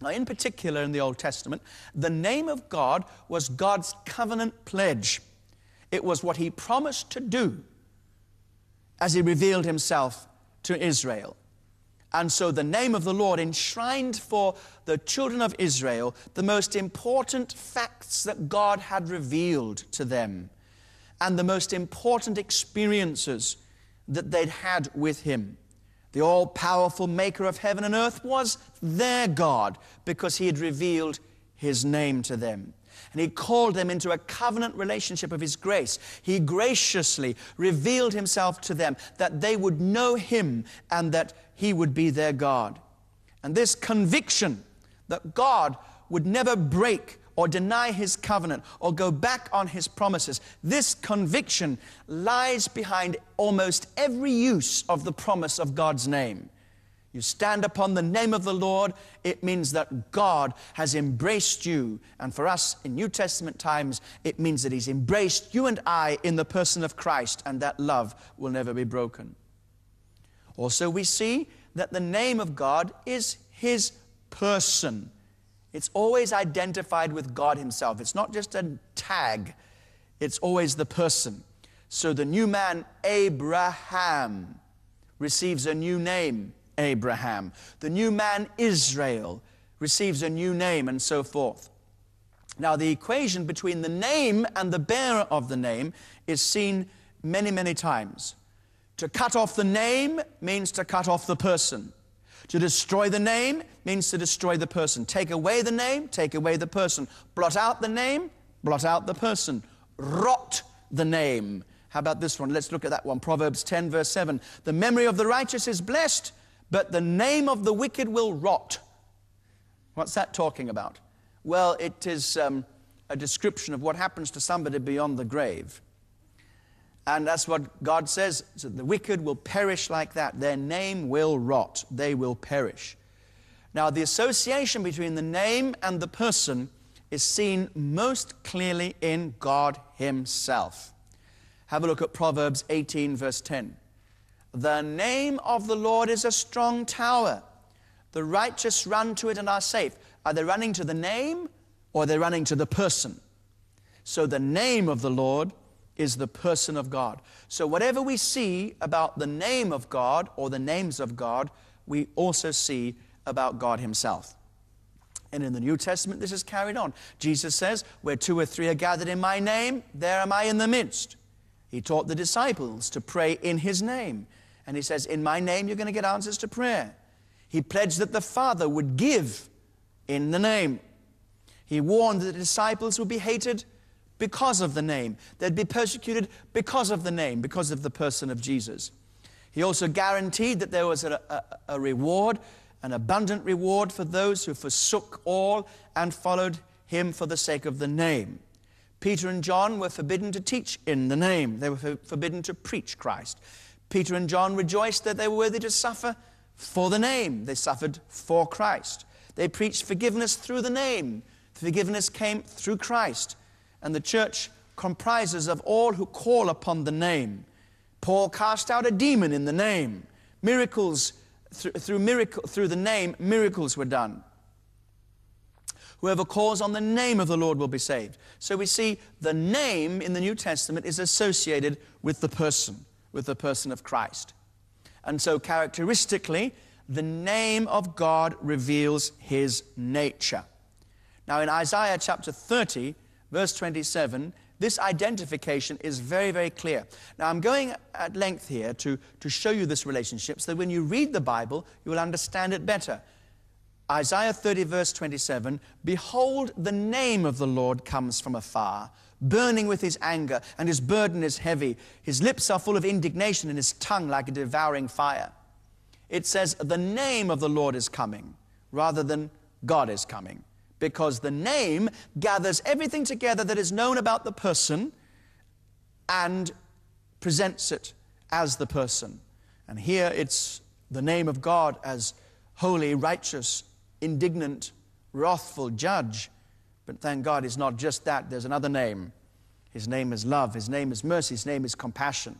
Now, in particular, in the Old Testament, the name of God was God's covenant pledge. It was what he promised to do as he revealed himself to Israel. And so the name of the Lord enshrined for the children of Israel the most important facts that God had revealed to them and the most important experiences that they'd had with him the all powerful maker of heaven and earth, was their God because he had revealed his name to them. And he called them into a covenant relationship of his grace. He graciously revealed himself to them that they would know him and that he would be their God. And this conviction that God would never break or deny his covenant or go back on his promises. This conviction lies behind almost every use of the promise of God's name. You stand upon the name of the Lord, it means that God has embraced you. And for us in New Testament times, it means that He's embraced you and I in the person of Christ, and that love will never be broken. Also, we see that the name of God is His person. It's always identified with God Himself. It's not just a tag, it's always the person. So the new man, Abraham, receives a new name, Abraham. The new man, Israel, receives a new name, and so forth. Now, the equation between the name and the bearer of the name is seen many, many times. To cut off the name means to cut off the person. To destroy the name means to destroy the person. Take away the name, take away the person. Blot out the name, blot out the person. Rot the name. How about this one? Let's look at that one. Proverbs 10, verse 7. The memory of the righteous is blessed, but the name of the wicked will rot. What's that talking about? Well, it is um, a description of what happens to somebody beyond the grave. And that's what God says. So the wicked will perish like that. Their name will rot. They will perish. Now, the association between the name and the person is seen most clearly in God Himself. Have a look at Proverbs 18, verse 10. The name of the Lord is a strong tower. The righteous run to it and are safe. Are they running to the name or are they running to the person? So the name of the Lord is the person of God. So, whatever we see about the name of God or the names of God, we also see about God Himself. And in the New Testament, this is carried on. Jesus says, Where two or three are gathered in my name, there am I in the midst. He taught the disciples to pray in His name. And He says, In my name, you're going to get answers to prayer. He pledged that the Father would give in the name. He warned that the disciples would be hated because of the name. They'd be persecuted because of the name, because of the person of Jesus. He also guaranteed that there was a, a, a reward, an abundant reward for those who forsook all and followed him for the sake of the name. Peter and John were forbidden to teach in the name, they were for, forbidden to preach Christ. Peter and John rejoiced that they were worthy to suffer for the name, they suffered for Christ. They preached forgiveness through the name. Forgiveness came through Christ and the church comprises of all who call upon the name. Paul cast out a demon in the name. Miracles through, through, miracle, through the name, miracles were done. Whoever calls on the name of the Lord will be saved. So we see the name in the New Testament is associated with the person, with the person of Christ. And so, characteristically, the name of God reveals his nature. Now, in Isaiah chapter 30, verse 27, this identification is very, very clear. Now, I'm going at length here to, to show you this relationship so that when you read the Bible, you will understand it better. Isaiah 30, verse 27 Behold, the name of the Lord comes from afar, burning with his anger, and his burden is heavy. His lips are full of indignation, and his tongue like a devouring fire. It says, The name of the Lord is coming, rather than God is coming because the name gathers everything together that is known about the person and presents it as the person. And here it's the name of God as holy, righteous, indignant, wrathful judge. But thank God it's not just that, there's another name. His name is love, His name is mercy, His name is compassion.